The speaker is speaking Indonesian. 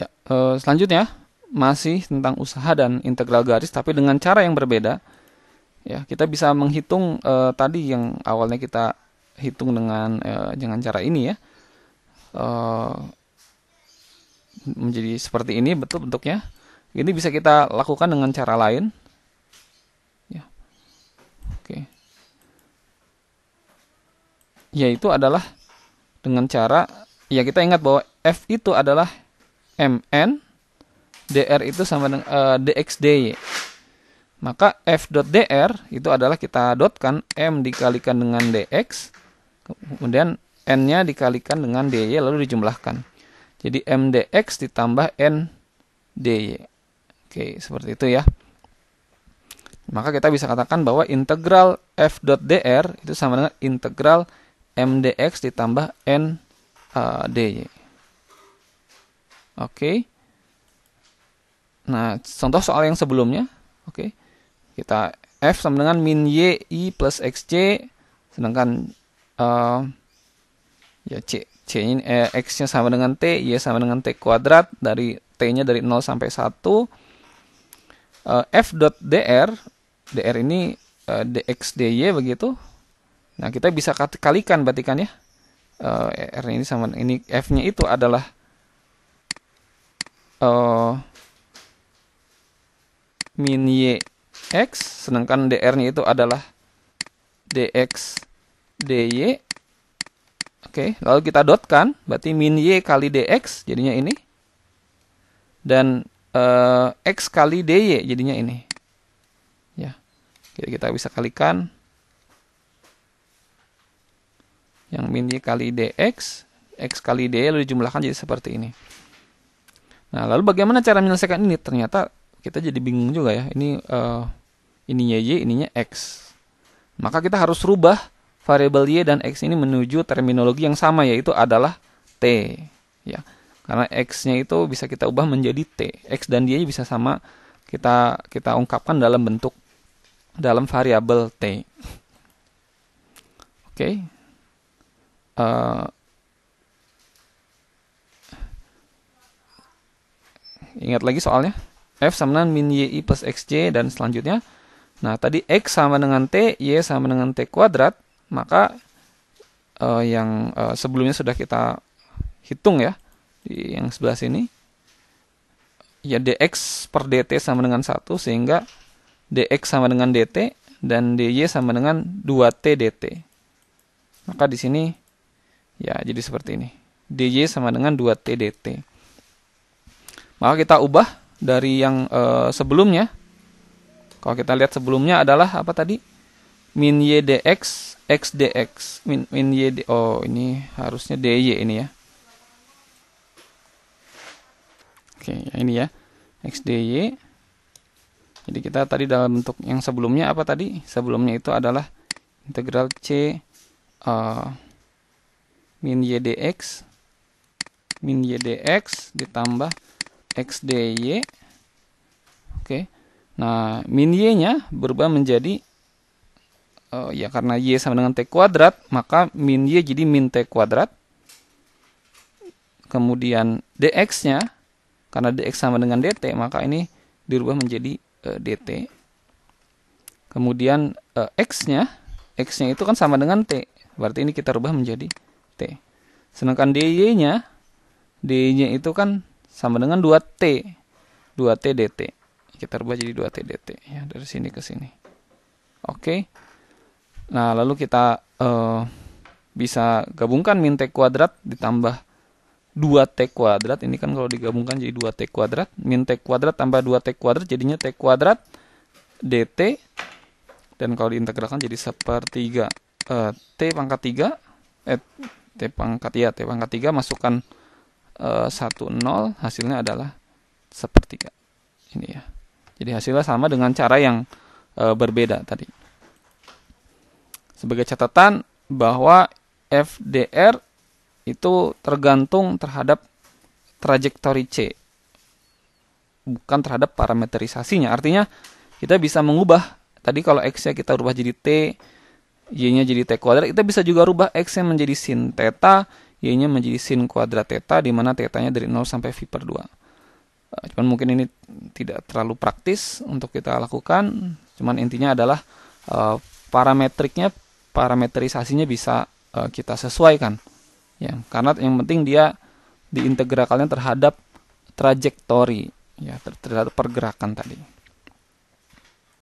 Ya, e, selanjutnya masih tentang usaha dan integral garis tapi dengan cara yang berbeda. Ya, kita bisa menghitung e, tadi yang awalnya kita hitung dengan e, dengan cara ini ya. E, menjadi seperti ini betul bentuknya. Ini bisa kita lakukan dengan cara lain. Ya. Oke. Yaitu adalah dengan cara ya kita ingat bahwa f itu adalah MN DR itu sama dengan uh, eh, DXDY. Maka F.DR itu adalah kita dotkan M dikalikan dengan DX, kemudian N-nya dikalikan dengan DY lalu dijumlahkan. Jadi MDX ditambah N DY. Oke, seperti itu ya. Maka kita bisa katakan bahwa integral F.DR itu sama dengan integral MDX ditambah N uh, eh, DY. Oke. Okay. Nah, contoh soal yang sebelumnya. Oke. Okay. Kita F sama dengan min Y I plus XC. Sedangkan uh, ya C, C ini, eh, X-nya sama dengan T, Y sama dengan T kuadrat. Dari T-nya dari 0 sampai 1. Uh, eh, F dot dr, dr ini uh, eh, dx dy begitu. Nah, kita bisa kalikan berarti kan ya. Uh, R ini sama ini F-nya itu adalah uh, min y x sedangkan dr-nya itu adalah dx dy Oke, lalu kita dot kan, berarti min y kali dx jadinya ini. Dan e, x kali dy jadinya ini. Ya. Jadi kita bisa kalikan yang min y kali dx, x kali dy lalu dijumlahkan jadi seperti ini. Nah, lalu bagaimana cara menyelesaikan ini? Ternyata kita jadi bingung juga ya. Ini uh, ininya y, ininya x. Maka kita harus rubah variabel y dan x ini menuju terminologi yang sama yaitu adalah t. Ya. Karena x-nya itu bisa kita ubah menjadi t. X dan y bisa sama kita kita ungkapkan dalam bentuk dalam variabel t. Oke. Okay. Uh, eh, Ingat lagi soalnya. F sama dengan min YI plus XJ dan selanjutnya. Nah, tadi X sama dengan T, Y sama dengan T kuadrat. Maka uh, yang uh, sebelumnya sudah kita hitung ya. Di yang sebelah sini. Ya, DX per DT sama dengan 1 sehingga DX sama dengan DT dan DY sama dengan 2T DT. Maka di sini ya jadi seperti ini. DY sama dengan 2T DT. Maka kita ubah dari yang e, sebelumnya. Kalau kita lihat sebelumnya adalah apa tadi? Min y dx x dx min min y d, oh ini harusnya dy ini ya. Oke, ini ya. x dy. Jadi kita tadi dalam bentuk yang sebelumnya apa tadi? Sebelumnya itu adalah integral c uh, min y dx min y dx ditambah x dy. Oke. Nah, min y-nya berubah menjadi uh, ya karena y sama dengan t kuadrat, maka min y jadi min t kuadrat. Kemudian dx-nya karena dx sama dengan dt, maka ini dirubah menjadi uh, eh, dt. Kemudian uh, eh, x-nya x-nya itu kan sama dengan t. Berarti ini kita rubah menjadi t. Sedangkan dy-nya dy-nya itu kan sama dengan 2T. 2T dt. Kita rubah jadi 2T dt ya dari sini ke sini. Oke. Okay. Nah, lalu kita uh, bisa gabungkan min T kuadrat ditambah 2T kuadrat. Ini kan kalau digabungkan jadi 2T kuadrat. Min T kuadrat tambah 2T kuadrat jadinya T kuadrat dt. Dan kalau diintegrasikan jadi sepertiga. Uh, T pangkat 3. Eh, T pangkat ya, T pangkat 3 iya, masukkan 1 eh, 0 hasilnya adalah sepertiga ini ya jadi hasilnya sama dengan cara yang e, berbeda tadi sebagai catatan bahwa FDR itu tergantung terhadap trajektori C bukan terhadap parameterisasinya artinya kita bisa mengubah tadi kalau x nya kita rubah jadi t y nya jadi t kuadrat kita bisa juga rubah x nya menjadi sin theta Y-nya menjadi sin kuadrat theta di mana tetanya dari 0 sampai pi per 2. Eh, cuman mungkin ini tidak terlalu praktis untuk kita lakukan. Cuman intinya adalah eh, parametriknya, parameterisasinya bisa eh, kita sesuaikan. Ya, karena yang penting dia kalian terhadap trajektori ya terhadap pergerakan tadi.